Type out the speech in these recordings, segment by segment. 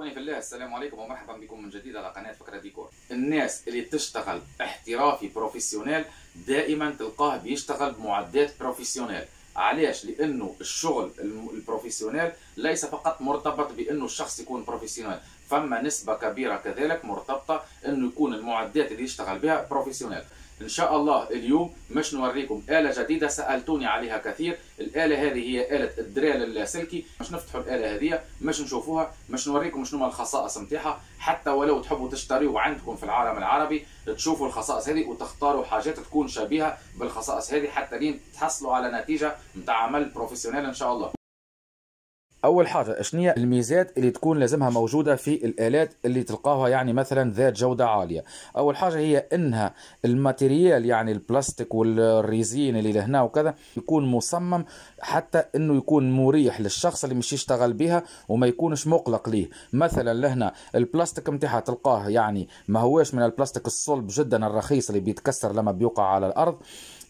اخواني في الله السلام عليكم ومرحبا بكم من جديد على قناه فكره ديكور الناس اللي تشتغل احترافي بروفيسيونيل دائما تلقاه بيشتغل بمعدات بروفيسيونيل علاش لانه الشغل البروفيسيونيل ليس فقط مرتبط بانه الشخص يكون بروفيسيونيل فما نسبه كبيره كذلك مرتبطه انه يكون المعدات اللي يشتغل بها بروفيسيونيل إن شاء الله اليوم مش نوريكم آلة جديدة سألتوني عليها كثير الآلة هذه هي آلة الدريل اللاسلكي مش نفتحوا الآلة هذه مش نشوفوها مش نوريكم شنو الخصائص نتاعها حتى ولو تحبوا تشتريوا عندكم في العالم العربي تشوفوا الخصائص هذه وتختاروا حاجات تكون شبيهة بالخصائص هذه حتى لين تحصلوا على نتيجة نتاع عمل بروفيسيونيل إن شاء الله اول حاجه شنو الميزات اللي تكون لازمها موجوده في الالات اللي تلقاها يعني مثلا ذات جوده عاليه اول حاجه هي انها الماتيريال يعني البلاستيك والريزين اللي لهنا وكذا يكون مصمم حتى انه يكون مريح للشخص اللي مش يشتغل بها وما يكونش مقلق ليه مثلا لهنا البلاستيك نتاعها تلقاه يعني ما هواش من البلاستيك الصلب جدا الرخيص اللي بيتكسر لما بيوقع على الارض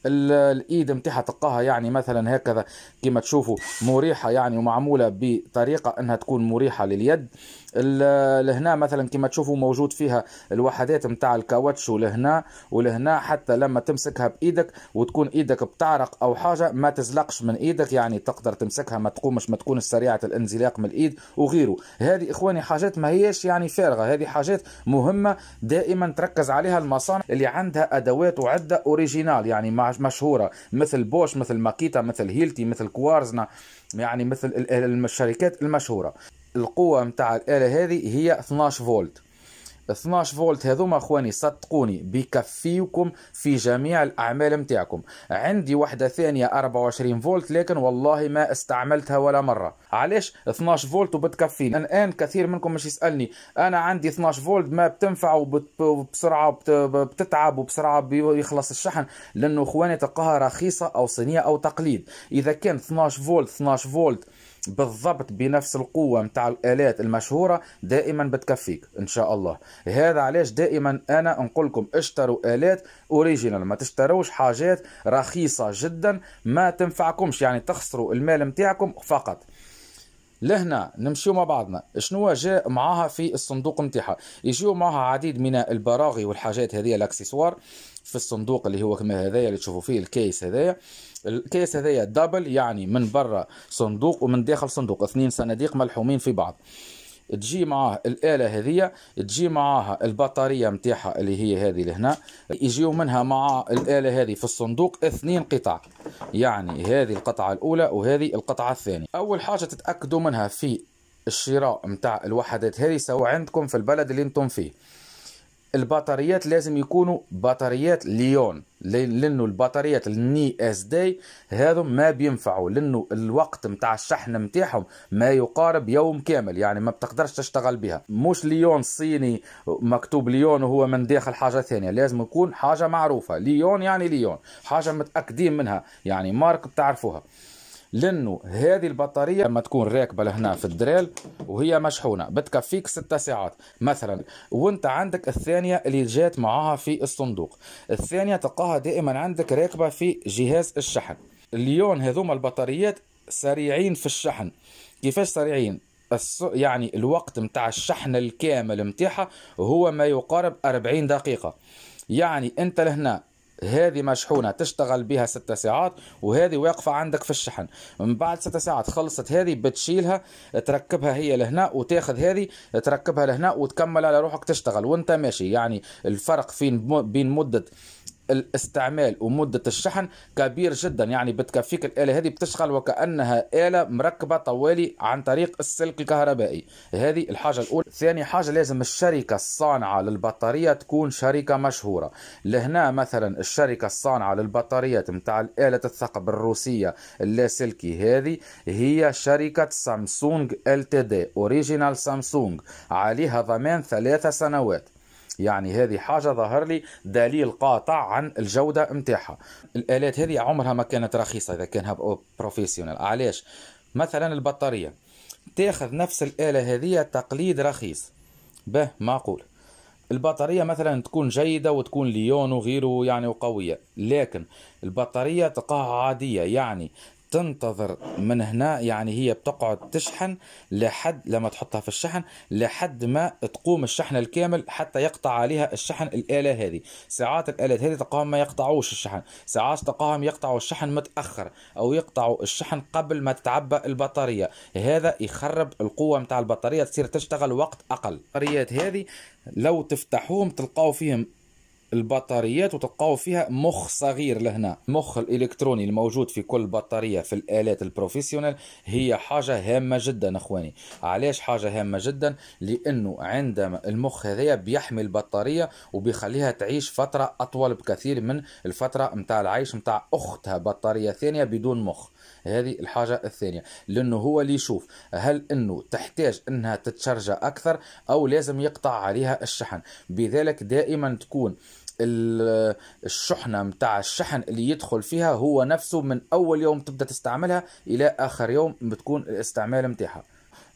الايد نتاعها تلقاها يعني مثلا هكذا كما تشوفوا مريحه يعني ومعموله بطريقه انها تكون مريحه لليد لهنا مثلا كما تشوفوا موجود فيها الوحدات نتاع الكاوتش ولهنا ولهنا حتى لما تمسكها بايدك وتكون ايدك بتعرق او حاجه ما تزلقش من ايدك يعني تقدر تمسكها ما تقومش ما تكون سريعه الانزلاق من الايد وغيره هذه اخواني حاجات ما هيش يعني فارغه هذه حاجات مهمه دائما تركز عليها المصانع اللي عندها ادوات وعده اوريجينال يعني مع مشهوره مثل بوش مثل ماكيتا مثل هيلتي مثل كوارزنا يعني مثل الشركات المشهوره القوه نتاع الاله هذه هي 12 فولت 12 فولت هذوما اخواني صدقوني بكفيكم في جميع الاعمال نتاعكم عندي وحده ثانيه 24 فولت لكن والله ما استعملتها ولا مره علاش 12 فولت وبتكفيني الان كثير منكم مش يسالني انا عندي 12 فولت ما بتنفع وبسرعه بتتعب وبسرعه بيخلص الشحن لانه اخواني تلقاها رخيصه او صينيه او تقليد اذا كان 12 فولت 12 فولت بالضبط بنفس القوة متاع الآلات المشهورة دائما بتكفيك إن شاء الله هذا علاش دائما أنا نقول لكم اشتروا آلات أوريجينال ما تشتروش حاجات رخيصة جدا ما تنفعكمش يعني تخسروا المال متاعكم فقط لهنا نمشيو مع بعضنا شنو جاء معاها في الصندوق نتاعها يجيو معاها عديد من البراغي والحاجات هذه الاكسسوار في الصندوق اللي هو كما هذايا اللي تشوفوا فيه الكيس هذايا الكيس هذايا دبل يعني من برا صندوق ومن داخل صندوق اثنين صناديق ملحومين في بعض تجي معاه الآلة هذه تجي معاها البطارية متاعها اللي هي هذه لهنا يجيو منها مع الآلة هذه في الصندوق اثنين قطع يعني هذه القطعة الأولى وهذه القطعة الثانية أول حاجة تتأكدوا منها في الشراء متاع الوحدات هذه سواء عندكم في البلد اللي انتم فيه البطاريات لازم يكونوا بطاريات ليون لانه البطاريات الني اس دي هذو ما بينفعوا لانه الوقت متاع الشحن متاعهم ما يقارب يوم كامل يعني ما بتقدرش تشتغل بها مش ليون صيني مكتوب ليون وهو من داخل حاجه ثانيه لازم يكون حاجه معروفه ليون يعني ليون حاجه متاكدين منها يعني مارك بتعرفوها لانه هذه البطاريه لما تكون راكبه لهنا في الدريل وهي مشحونه بتكفيك 6 ساعات مثلا وانت عندك الثانيه اللي جات معاها في الصندوق الثانيه تلقاها دائما عندك راكبه في جهاز الشحن اليوم هذوما البطاريات سريعين في الشحن كيفاش سريعين يعني الوقت متاع الشحن الكامل متاعها هو ما يقارب 40 دقيقه يعني انت لهنا هذه مشحونة تشتغل بها ستة ساعات وهذه واقفة عندك في الشحن من بعد ستة ساعات خلصت هذه بتشيلها تركبها هي لهنا وتاخذ هذه تركبها لهنا وتكمل على روحك تشتغل وانت ماشي يعني الفرق فين بين مدة الاستعمال ومدة الشحن كبير جدا يعني بتكفيك الآلة هذه بتشغل وكأنها آلة مركبة طوالي عن طريق السلك الكهربائي هذه الحاجة الأولى ثاني حاجة لازم الشركة الصانعة للبطارية تكون شركة مشهورة لهنا مثلا الشركة الصانعة للبطاريات متاع آلة الثقب الروسية اللاسلكي هذه هي شركة سامسونج LTD أوريجينال سامسونج عليها ضمان ثلاثة سنوات يعني هذه حاجة ظهر لي دليل قاطع عن الجودة نتاعها الآلات هذه عمرها ما كانت رخيصة إذا كانها بروفيسيونال علاش مثلا البطارية تاخذ نفس الآلة هذه تقليد رخيص به معقول البطارية مثلا تكون جيدة وتكون ليون وغيره يعني وقوية لكن البطارية تلقاها عادية يعني تنتظر من هنا يعني هي بتقعد تشحن لحد لما تحطها في الشحن لحد ما تقوم الشحن الكامل حتى يقطع عليها الشحن الآلة هذه ساعات الآلات هذه تلقاهم ما يقطعوش الشحن ساعات تلقاهم يقطعوا الشحن متأخر أو يقطعوا الشحن قبل ما تتعبى البطارية هذا يخرب القوة متاع البطارية تصير تشتغل وقت أقل البطاريات هذه لو تفتحوهم تلقاو فيهم البطاريات وتلقاو فيها مخ صغير لهنا مخ الالكتروني الموجود في كل بطاريه في الالات البروفيسيونال هي حاجه هامه جدا اخواني علاش حاجه هامه جدا لانه عندما المخ هذايا بيحمي البطاريه وبيخليها تعيش فتره اطول بكثير من الفتره نتاع العيش نتاع اختها بطاريه ثانيه بدون مخ هذه الحاجه الثانيه لانه هو اللي يشوف هل انه تحتاج انها تتشرج اكثر او لازم يقطع عليها الشحن بذلك دائما تكون الشحنة متاع الشحن اللي يدخل فيها هو نفسه من أول يوم تبدأ تستعملها إلى آخر يوم بتكون الاستعمال متاعها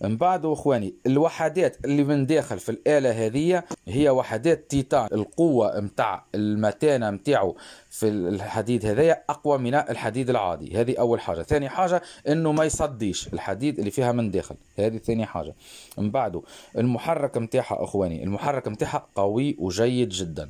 من بعد اخواني الوحدات اللي من داخل في الاله هذه هي وحدات تيتان القوه متاع المتانه نتاعو في الحديد هذايا اقوى من الحديد العادي هذه اول حاجه ثاني حاجه انه ما يصديش الحديد اللي فيها من داخل هذه ثاني حاجه من بعده المحرك متاعها اخواني المحرك متاعها قوي وجيد جدا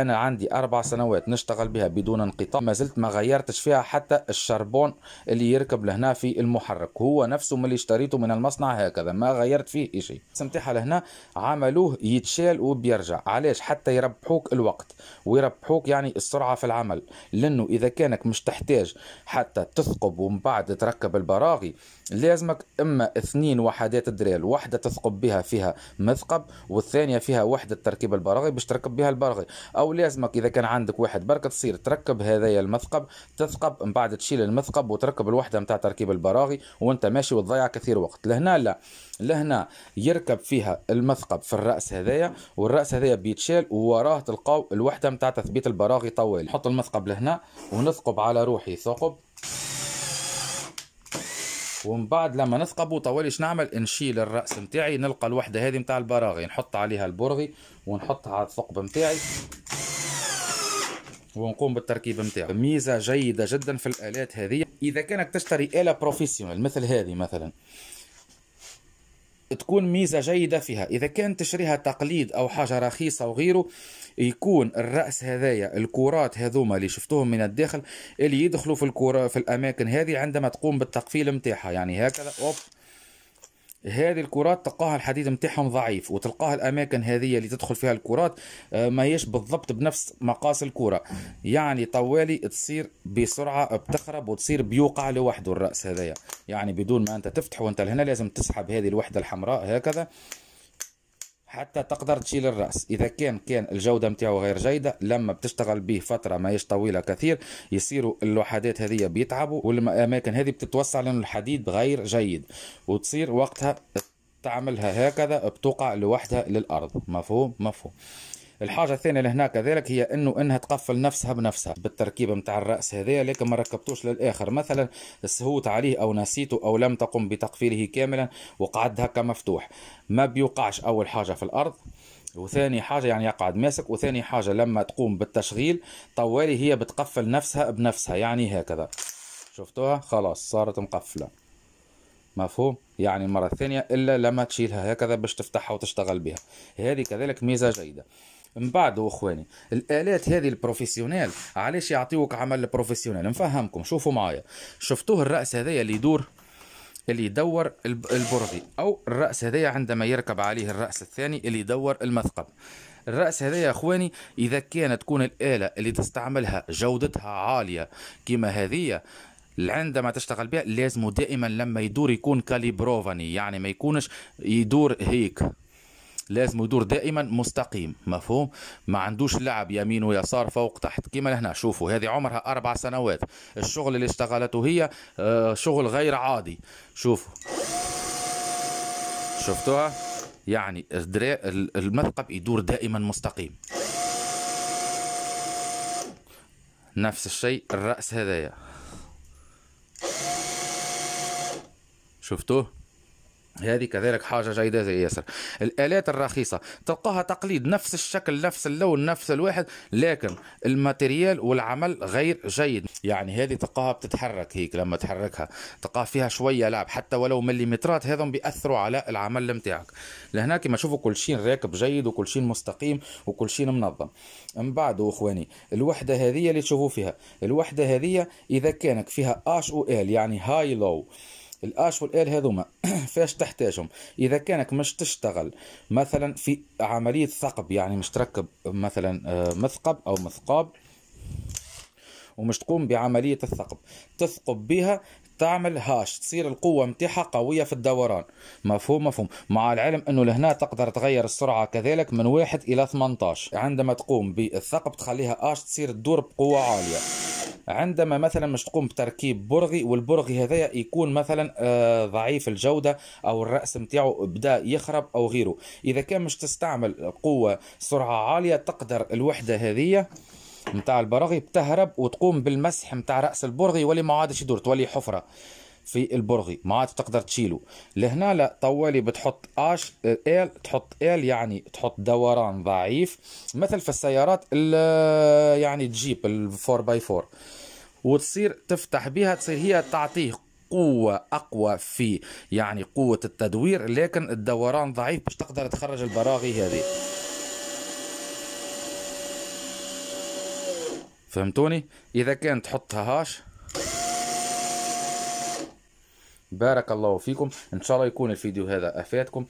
انا عندي اربع سنوات نشتغل بها بدون انقطاع ما زلت ما غيرتش فيها حتى الشربون اللي يركب لهنا في المحرك هو نفسه من اللي اشتريته من المصنع هكذا ما غيرت فيه شيء سمتيحة لهنا عملوه يتشال وبيرجع علاش حتى يربحوك الوقت ويربحوك يعني السرعه في العمل لانه اذا كانك مش تحتاج حتى تثقب ومن بعد تركب البراغي لازمك اما اثنين وحدات دريل واحده تثقب بها فيها مثقب والثانيه فيها وحده تركيب البراغي باش تركب بها البراغي او لازمك اذا كان عندك واحد برك تصير تركب هذايا المثقب تثقب من بعد تشيل المثقب وتركب الوحده نتاع تركيب البراغي وانت ماشي وتضيع كثير وقت لهنا لا لهنا يركب فيها المثقب في الراس هذايا والراس هذايا بيتشال ووراه تلقاو الوحده نتاع تثبيت البراغي طويل نحط المثقب لهنا ونثقب على روحي ثقب ومن بعد لما نثقبه طوالي نعمل نشيل الراس نتاعي نلقى الوحده هذه نتاع البراغي نحط عليها البرغي ونحطها على الثقب نتاعي ونقوم بالتركيب نتاعو ميزه جيده جدا في الالات هذه اذا كانك تشتري اله بروفيسيونال مثل هذه مثلا تكون ميزة جيدة فيها إذا كان تشريها تقليد أو حاجة رخيصة وغيره يكون الرأس هذايا الكرات هذوما اللي شفتوهم من الداخل اللي يدخلوا في الكره في الأماكن هذه عندما تقوم بالتقفيل نتاعها يعني هكذا أوب هذه الكرات تلقاها الحديد نتاعهم ضعيف وتلقاها الاماكن هذه اللي تدخل فيها الكرات آه، ما هيش بالضبط بنفس مقاس الكره يعني طوالي تصير بسرعه بتخرب وتصير بيوقع لوحده الراس هذايا يعني بدون ما انت تفتح وانت لهنا لازم تسحب هذه الوحده الحمراء هكذا حتى تقدر تشيل الراس اذا كان كان الجوده نتاعو غير جيده لما بتشتغل به فتره ماهيش طويله كثير يصيروا اللوحدات هذه بيتعبوا والاماكن هذه بتتوسع لان الحديد غير جيد وتصير وقتها تعملها هكذا بتقع لوحدها للارض مفهوم مفهوم الحاجه الثانيه لهنا كذلك هي انه انها تقفل نفسها بنفسها بالتركيب نتاع الراس هذايا لكن ما ركبتوش للاخر مثلا سهوت عليه او نسيته او لم تقم بتقفيله كاملا وقعد هكا مفتوح ما بيوقعش اول حاجه في الارض وثاني حاجه يعني يقعد ماسك وثاني حاجه لما تقوم بالتشغيل طوالي هي بتقفل نفسها بنفسها يعني هكذا شفتوها خلاص صارت مقفله مفهوم يعني المره الثانيه الا لما تشيلها هكذا باش تفتحها وتشتغل بها هذه كذلك ميزه جيده من بعد اخواني الالات هذه البروفيسيونيل علاش يعطيوك عمل بروفيسيونيل نفهمكم شوفوا معايا شفتوه الراس هذايا اللي يدور اللي يدور البرغي او الراس هذايا عندما يركب عليه الراس الثاني اللي يدور المثقب الراس هذا يا اخواني اذا كانت تكون الاله اللي تستعملها جودتها عاليه كما هذه عندما تشتغل بها لازم دائما لما يدور يكون كاليبروفاني يعني ما يكونش يدور هيك لازم يدور دائما مستقيم مفهوم ما عندوش لعب يمين ويسار فوق تحت كما لهنا شوفوا هذه عمرها اربع سنوات الشغل اللي اشتغلته هي آه، شغل غير عادي شوفوا شفتوها يعني المثقب يدور دائما مستقيم نفس الشيء الراس هذايا شفتوه هذه كذلك حاجه جيده زي ياسر الالات الرخيصه تلقاها تقليد نفس الشكل نفس اللون نفس الواحد لكن الماتريال والعمل غير جيد يعني هذه تلقاها بتتحرك هيك لما تحركها تلقاها فيها شويه لعب حتى ولو مليمترات هذم بياثروا على العمل نتاعك لهنا كما شوفوا كل شيء راكب جيد وكل شيء مستقيم وكل شيء منظم من بعد اخواني الوحده هذه اللي تشوفوا فيها الوحده هذه اذا كانك فيها اش او ال يعني هاي لو الاش والال هذوما فاش تحتاجهم اذا كانك مش تشتغل مثلا في عمليه ثقب يعني مش تركب مثلا آه، مثقب او مثقاب ومش تقوم بعمليه الثقب تثقب بها تعمل هاش تصير القوة نتاعها قوية في الدوران مفهوم مفهوم مع العلم أنه لهنا تقدر تغير السرعة كذلك من واحد إلى 18 عندما تقوم بالثقب تخليها اش تصير تدور بقوة عالية عندما مثلا مش تقوم بتركيب برغي والبرغي هذايا يكون مثلا آه، ضعيف الجوده او الراس نتاعو بدا يخرب او غيره اذا كان مش تستعمل قوه سرعه عاليه تقدر الوحده هذه نتاع البراغي بتهرب وتقوم بالمسح نتاع راس البرغي يولي ما عادش يدور تولي حفره في البرغي ما عاد تقدر تشيله لهنا لا طوالي بتحط اش ال تحط ال يعني تحط دوران ضعيف مثل في السيارات يعني ال الفور باي فور وتصير تفتح بها تصير هي تعطيه قوة أقوى في يعني قوة التدوير لكن الدوران ضعيف باش تقدر تخرج البراغي هذه فهمتوني اذا كان تحطها هاش بارك الله فيكم ان شاء الله يكون الفيديو هذا افادكم